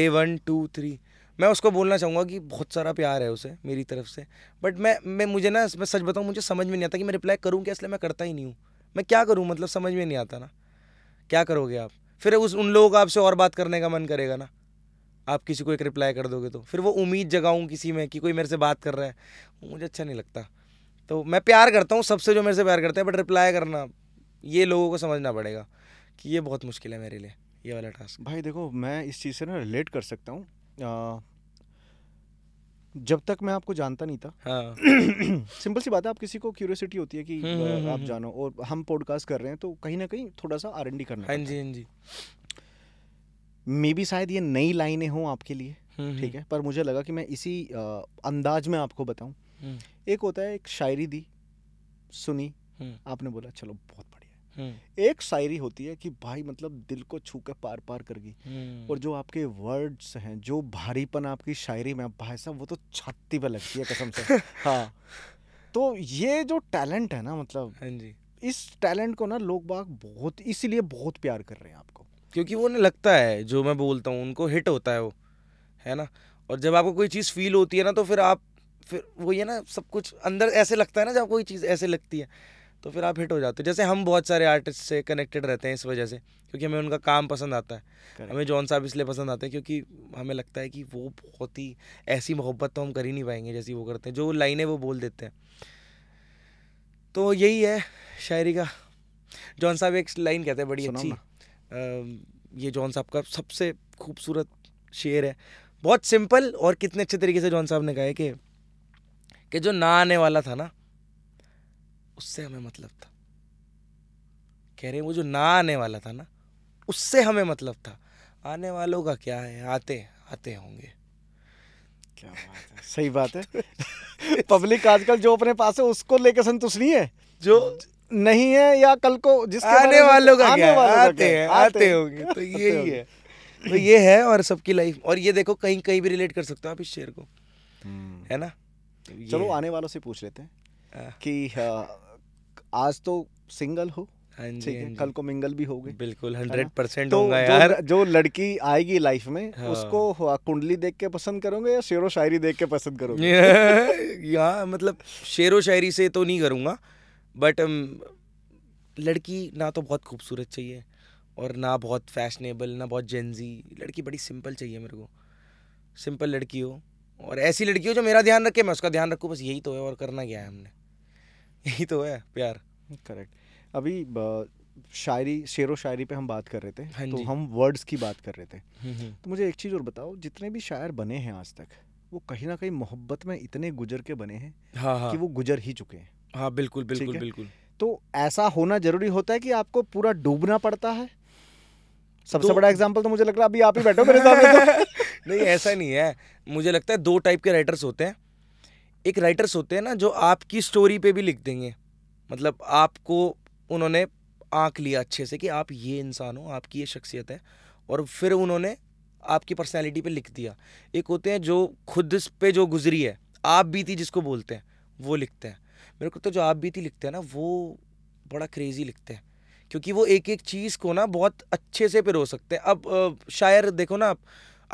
S1: डे वन टू थ्री मैं उसको बोलना चाहूँगा कि बहुत सारा प्यार है उसे मेरी तरफ से बट मैं मैं मुझे ना मैं सच बताऊँ मुझे समझ में नहीं आता कि मैं रिप्लाई करूँ क्या इसलिए मैं करता ही नहीं हूँ मैं क्या करूँ मतलब समझ में नहीं आता ना क्या करोगे आप फिर उस उन लोगों का आपसे और बात करने का मन करेगा ना आप किसी को एक रिप्लाई कर दोगे तो फिर वो उम्मीद जगाऊँ किसी में कि कोई मेरे से बात कर रहा है मुझे अच्छा नहीं लगता तो मैं प्यार करता हूँ सबसे जो मेरे से प्यार करते हैं बट रिप्लाई करना ये लोगों को समझना पड़ेगा कि ये बहुत मुश्किल है मेरे लिए ये वाला टास्क भाई देखो मैं इस
S2: चीज़ से ना रिलेट कर सकता हूँ जब तक मैं आपको जानता नहीं था हाँ। सिंपल सी बात है आप किसी को क्यूरियोसिटी होती है कि हम्म, हम्म, आप हम्म। जानो और हम पॉडकास्ट कर रहे हैं तो कहीं ना कहीं थोड़ा सा आर एन डी करना हाँ जी हाँ जी मे बी शायद ये नई लाइनें हों आपके लिए ठीक है पर मुझे लगा कि मैं इसी आ, अंदाज में आपको बताऊं एक होता है एक शायरी दी सुनी आपने बोला चलो बहुत हम्म। एक शायरी होती है कि भाई मतलब दिल को छू के पार पार कर गई हम्म। और जो आपके वर्ड्स हैं जो भारीपन आपकी शायरी में भाई साहब वो तो छाती पे लगती है कसम से हाँ तो ये जो टैलेंट है ना मतलब हाँ जी इस टैलेंट को
S1: ना लोग बाग बहुत इसीलिए बहुत प्यार कर रहे हैं आपको क्योंकि वो ना लगता है जो मैं बोलता हूँ उनको हिट होता है वो है ना और जब आपको कोई चीज़ फील होती है ना तो फिर आप फिर वो ये ना सब कुछ अंदर ऐसे लगता है ना जब कोई चीज़ ऐसे लगती है तो फिर आप हिट हो जाते हो जैसे हम बहुत सारे आर्टिस्ट से कनेक्टेड रहते हैं इस वजह से क्योंकि हमें उनका काम पसंद आता है Correct. हमें जॉन साहब इसलिए पसंद आते हैं क्योंकि हमें लगता है कि वो बहुत ही ऐसी मोहब्बत तो हम कर ही नहीं पाएंगे जैसी वो करते हैं जो लाइनें वो बोल देते हैं तो यही है शायरी का जॉन साहब एक लाइन कहते हैं बड़ी अच्छी आ, ये जॉन साहब का सबसे खूबसूरत शेर है बहुत सिंपल और कितने अच्छे तरीके से जॉन साहब ने कहा है कि कि जो ना आने वाला था ना उससे हमें मतलब था कह रहे वो जो ना आने वाला था ना उससे हमें मतलब था आने वालों का क्या है आते आते होंगे क्या बात है सही बात है
S2: पब्लिक आजकल जो अपने पास है उसको लेकर संतुष्ट नहीं है जो नहीं है या कल को जिसके आने वालों का आने वालों आते हैं आते होंगे तो यही है
S1: तो ये है और सबकी लाइफ और ये देखो कहीं कहीं भी रिलेट कर सकते हो आप इस शेयर को हम्म। है ना
S2: तो चलो आने वालों से पूछ लेते हैं हाँ। कि हाँ, आज तो सिंगल हो हाँ ठीक है हाँ कल को मिंगल भी होगी बिल्कुल हंड्रेड परसेंट तो होगा यार जो, लड़की आएगी लाइफ में हाँ। उसको हाँ, कुंडली देख के पसंद करोगे या शेर शायरी देख के पसंद करोगे
S1: यहाँ मतलब शेर शायरी से तो नहीं करूँगा बट um, लड़की ना तो बहुत खूबसूरत चाहिए और ना बहुत फैशनेबल ना बहुत जेंजी लड़की बड़ी सिंपल चाहिए मेरे को सिंपल लड़की हो और ऐसी लड़की हो जो मेरा ध्यान रखे मैं उसका ध्यान रखूँ बस यही तो है और करना क्या है हमने यही तो है प्यार करेक्ट अभी
S2: शायरी शेर व शायरी पे हम बात कर रहे थे हाँ तो हम वर्ड्स की बात कर रहे थे हम्म, हम्म। तो मुझे एक चीज़ और बताओ जितने भी शायर बने हैं आज तक वो कहीं ना कहीं मोहब्बत में इतने गुजर के बने हैं हाँ हाँ कि वो गुजर ही चुके हैं
S1: हाँ बिल्कुल बिल्कुल बिल्कुल
S2: तो ऐसा होना जरूरी होता है कि आपको पूरा डूबना पड़ता है सबसे तो, बड़ा एग्जाम्पल तो मुझे लग रहा है अभी आप ही बैठो मेरे सामने तो।
S1: नहीं ऐसा नहीं है मुझे लगता है दो टाइप के राइटर्स होते हैं एक राइटर्स होते हैं ना जो आपकी स्टोरी पे भी लिख देंगे मतलब आपको उन्होंने आंक लिया अच्छे से कि आप ये इंसान हो आपकी ये शख्सियत है और फिर उन्होंने आपकी पर्सनैलिटी पे लिख दिया एक होते हैं जो खुद पे जो गुजरी है आप बीती जिसको बोलते हैं वो लिखते हैं मेरे को तो जो आप बीती लिखते हैं ना वो बड़ा क्रेजी लिखते हैं क्योंकि वो एक एक चीज़ को ना बहुत अच्छे से पिरो सकते हैं अब शायर देखो ना आप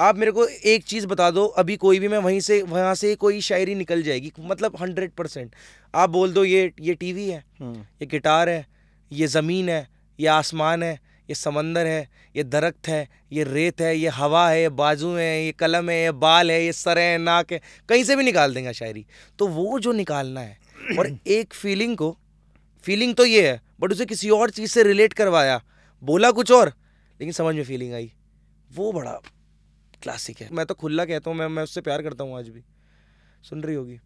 S1: आप मेरे को एक चीज़ बता दो अभी कोई भी मैं वहीं से वहाँ से कोई शायरी निकल जाएगी मतलब हंड्रेड परसेंट आप बोल दो ये ये टीवी है ये गिटार है ये ज़मीन है ये आसमान है ये समंदर है ये दरख्त है ये रेत है ये हवा है ये बाजू है ये कलम है ये बाल है ये सर है नाक है कहीं से भी निकाल देंगे शायरी तो वो जो निकालना है और एक फीलिंग को फीलिंग तो ये है बट उसे किसी और चीज़ से रिलेट करवाया बोला कुछ और लेकिन समझ में फीलिंग आई वो बड़ा क्लासिक है मैं तो खुला कहता हूँ मैं मैं उससे प्यार करता हूँ आज भी सुन रही होगी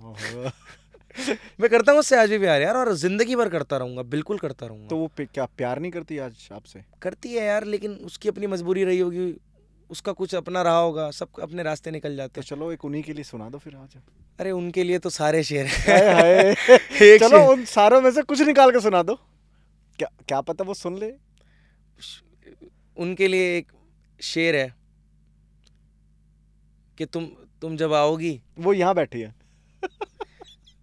S1: मैं करता हूँ उससे आज भी प्यार यार और जिंदगी भर करता रहूंगा बिल्कुल करता रहूंगा तो वो क्या प्यार नहीं करती आज आपसे करती है यार लेकिन उसकी अपनी मजबूरी रही होगी उसका कुछ अपना रहा होगा सब अपने रास्ते निकल जाते तो हैं तो चलो एक उन्हीं के लिए सुना दो फिर आज अरे उनके लिए तो सारे शेर हैं चलो उन
S2: सारों में से कुछ निकाल के सुना दो
S1: क्या क्या पता वो सुन ले उनके लिए एक शेर है कि तुम तुम जब आओगी वो यहाँ बैठी है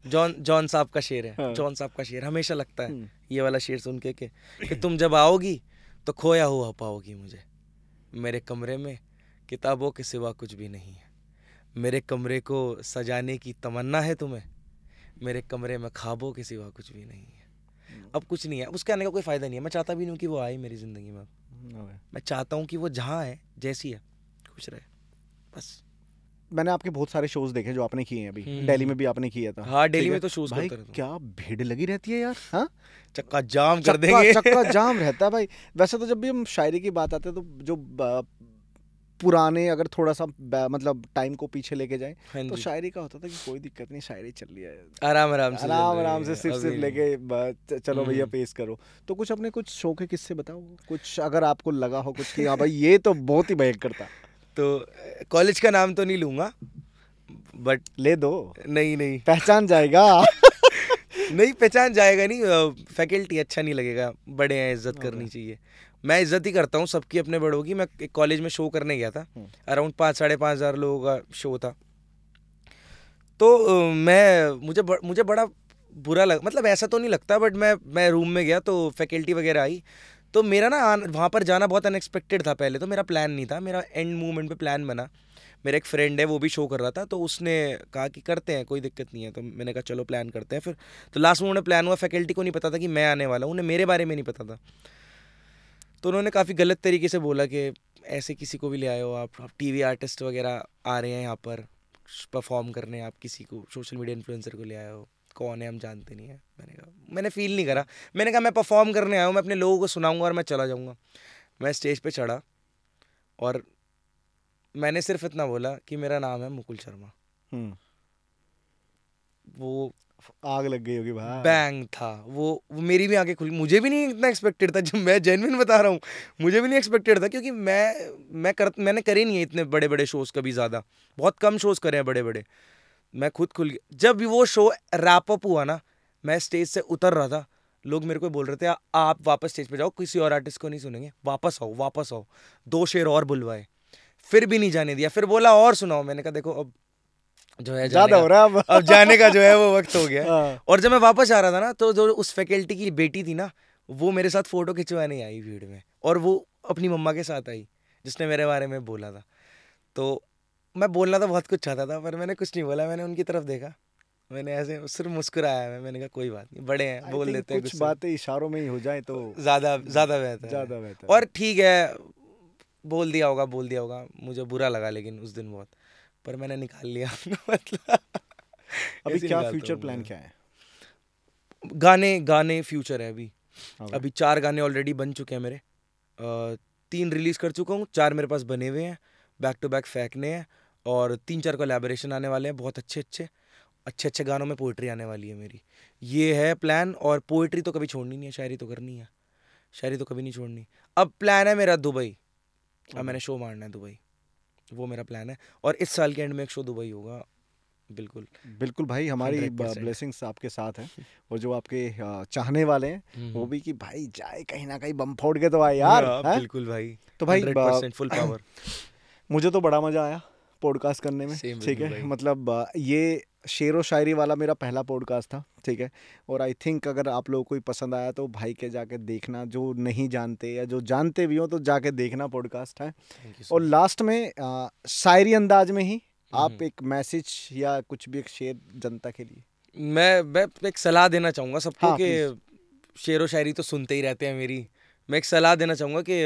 S1: जॉन जॉन साहब का शेर है हाँ। जॉन साहब का शेर हमेशा लगता है हम्म। ये वाला शेर सुन के कि, कि तुम जब आओगी तो खोया हुआ पाओगी मुझे मेरे कमरे में किताबों के सिवा कुछ भी नहीं है मेरे कमरे को सजाने की तमन्ना है तुम्हें मेरे कमरे में खाबों के सिवा कुछ भी नहीं है हम्म। अब कुछ नहीं है उसके आने का कोई फ़ायदा नहीं है मैं चाहता भी नहीं हूँ कि वो आए मेरी ज़िंदगी में हम्म, मैं चाहता हूँ कि वो जहाँ है जैसी है खुश रहे बस
S2: मैंने आपके बहुत सारे शोज देखे जो आपने किए हैं अभी हम्म। दिल्ली में भी आपने किया था हाँ दिल्ली में तो शोज भाई क्या भीड़ लगी रहती है यार हाँ चक्का जाम कर देंगे चक्का जाम रहता है भाई वैसे तो जब भी हम शायरी की बात आते हैं तो जो पुराने अगर थोड़ा सा मतलब टाइम को पीछे लेके जाए हाँ तो शायरी का होता था कि कोई दिक्कत नहीं शायरी चल रही है आराम आराम से आराम आराम से सिर्फ सिर्फ लेके चलो भैया हम्म। पेश करो तो कुछ अपने कुछ शौक है किससे बताओ कुछ अगर आपको लगा हो कुछ कि हाँ भाई
S1: ये तो बहुत ही भयंकर था तो कॉलेज का नाम तो नहीं लूँगा बट ले दो नहीं नहीं पहचान जाएगा नहीं पहचान जाएगा नहीं फैकल्टी अच्छा नहीं लगेगा बड़े हैं इज्जत करनी चाहिए मैं इज्जत ही करता हूँ सबकी अपने बड़ों की मैं एक कॉलेज में शो करने गया था अराउंड hmm. पाँच साढ़े पाँच हज़ार लोगों का शो था तो मैं मुझे ब, मुझे बड़ा बुरा लग मतलब ऐसा तो नहीं लगता बट मैं मैं रूम में गया तो फैकल्टी वगैरह आई तो मेरा ना वहाँ पर जाना बहुत अनएक्सपेक्टेड था पहले तो मेरा प्लान नहीं था मेरा एंड मूवमेंट पे प्लान बना मेरा एक फ्रेंड है वो भी शो कर रहा था तो उसने कहा कि करते हैं कोई दिक्कत नहीं है तो मैंने कहा चलो प्लान करते हैं फिर तो लास्ट में उन्होंने प्लान हुआ फैकल्टी को नहीं पता था कि मैं आने वाला हूँ उन्हें मेरे बारे में नहीं पता था तो उन्होंने काफ़ी गलत तरीके से बोला कि ऐसे किसी को भी ले आए हो आप, टी वी आर्टिस्ट वगैरह आ रहे हैं यहाँ पर परफॉर्म करने आप किसी को सोशल मीडिया इन्फ्लुएंसर को ले आए हो कौन है हम जानते नहीं है मैंने कहा मैंने फील नहीं करा मैंने कहा मैं परफॉर्म करने आया हूँ मैं अपने लोगों को सुनाऊंगा और मैं चला जाऊंगा मैं स्टेज पे चढ़ा और मैंने सिर्फ इतना बोला कि मेरा नाम है मुकुल शर्मा हम्म। वो आग लग गई होगी भाई बैंग था वो वो मेरी भी आगे खुली मुझे भी नहीं इतना एक्सपेक्टेड था जब मैं जेनविन बता रहा हूँ मुझे भी नहीं एक्सपेक्टेड था क्योंकि मैं मैं कर मैंने करे नहीं है इतने बड़े बड़े शोज़ कभी ज़्यादा बहुत कम शोज़ करे हैं बड़े बड़े मैं खुद खुल गया जब भी वो शो रैप अप हुआ ना मैं स्टेज से उतर रहा था लोग मेरे को बोल रहे थे आप वापस स्टेज पे जाओ किसी और आर्टिस्ट को नहीं सुनेंगे वापस आओ वापस आओ दो शेर और बुलवाए फिर भी नहीं जाने दिया फिर बोला और सुनाओ मैंने कहा देखो अब जो है ज्यादा हो रहा है अब जाने का जो है वो वक्त हो गया हाँ। और जब मैं वापस आ रहा था ना तो जो उस फैकल्टी की बेटी थी ना वो मेरे साथ फोटो खिंचवाने आई भीड़ में और वो अपनी मम्मा के साथ आई जिसने मेरे बारे में बोला था तो मैं बोलना तो बहुत कुछ चाहता था पर मैंने कुछ नहीं बोला मैंने उनकी तरफ देखा मैंने ऐसे सिर्फ मुस्कुराया मैंने कहा कोई बात नहीं बड़े हैं बोल लेते हैं कुछ बातें
S2: इशारों में ही हो जाए तो ज़्यादा
S1: ज़्यादा बेहतर ज़्यादा बेहतर और ठीक है बोल दिया होगा बोल दिया होगा मुझे बुरा लगा लेकिन उस दिन बहुत पर मैंने निकाल लिया मतलब अभी क्या फ्यूचर प्लान क्या है गाने गाने फ्यूचर है अभी हाँ। अभी चार गाने ऑलरेडी बन चुके हैं मेरे तीन रिलीज़ कर चुका हूँ चार मेरे पास बने हुए हैं बैक टू बैक फेंकने हैं और तीन चार कोलेबोरेशन आने वाले हैं बहुत अच्छे अच्छे अच्छे अच्छे गानों में पोइट्री आने वाली है मेरी ये है प्लान और पोइट्री तो कभी छोड़नी नहीं है शायरी तो करनी है शायरी तो कभी नहीं छोड़नी अब प्लान है मेरा दुबई अब मैंने शो मारना है दुबई वो मेरा प्लान है और इस साल के एंड में एक शो दुबई होगा बिल्कुल बिल्कुल भाई हमारी ब्लेसिंग्स
S2: आपके साथ हैं और जो आपके चाहने वाले हैं हम्म। वो भी कि भाई जाए कहीं ना कहीं बम फोड़ के तो आए यार हाँ, बिल्कुल भाई तो भाई फुल पावर मुझे तो बड़ा मज़ा आया पॉडकास्ट करने में ठीक है मतलब ये शेर व शायरी वाला मेरा पहला पॉडकास्ट था ठीक है और आई थिंक अगर आप लोगों को कोई पसंद आया तो भाई के जाके देखना जो नहीं जानते या जो जानते भी हो तो जाके देखना पॉडकास्ट है और लास्ट में आ, शायरी अंदाज में ही हम्म, आप हम्म। एक मैसेज या कुछ भी एक शेर जनता के
S1: लिए मैं मैं एक सलाह देना चाहूँगा सबको हाँ, कि शेर व शायरी तो सुनते ही रहते हैं मेरी मैं एक सलाह देना चाहूँगा कि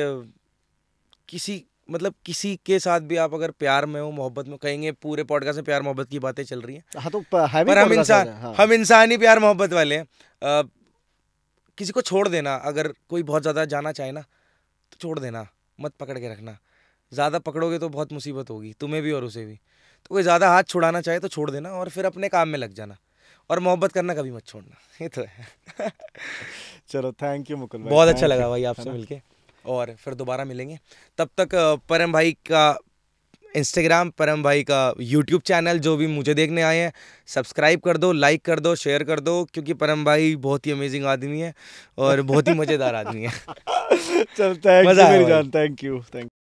S1: किसी मतलब किसी के साथ भी आप अगर प्यार में हो मोहब्बत में कहेंगे पूरे पॉडकास्ट में प्यार मोहब्बत की बातें चल रही हैं
S2: हाँ तो पर हम इंसान हाँ। हम
S1: ही प्यार मोहब्बत वाले हैं किसी को छोड़ देना अगर कोई बहुत ज़्यादा जाना चाहे ना तो छोड़ देना मत पकड़ के रखना ज़्यादा पकड़ोगे तो बहुत मुसीबत होगी तुम्हें भी और उसे भी तो कोई ज़्यादा हाथ छुड़ाना चाहे तो छोड़ देना और फिर अपने काम में लग जाना और मोहब्बत करना कभी मत छोड़ना ये तो है चलो थैंक यू मुकुल बहुत अच्छा लगा भाई आपसे मिलके और फिर दोबारा मिलेंगे तब तक परम भाई का इंस्टाग्राम परम भाई का यूट्यूब चैनल जो भी मुझे देखने आए हैं सब्सक्राइब कर दो लाइक कर दो शेयर कर दो क्योंकि परम भाई बहुत ही अमेजिंग आदमी है और बहुत ही मज़ेदार आदमी है
S2: चलता है मज़ा जानता है थैंक यू थैंक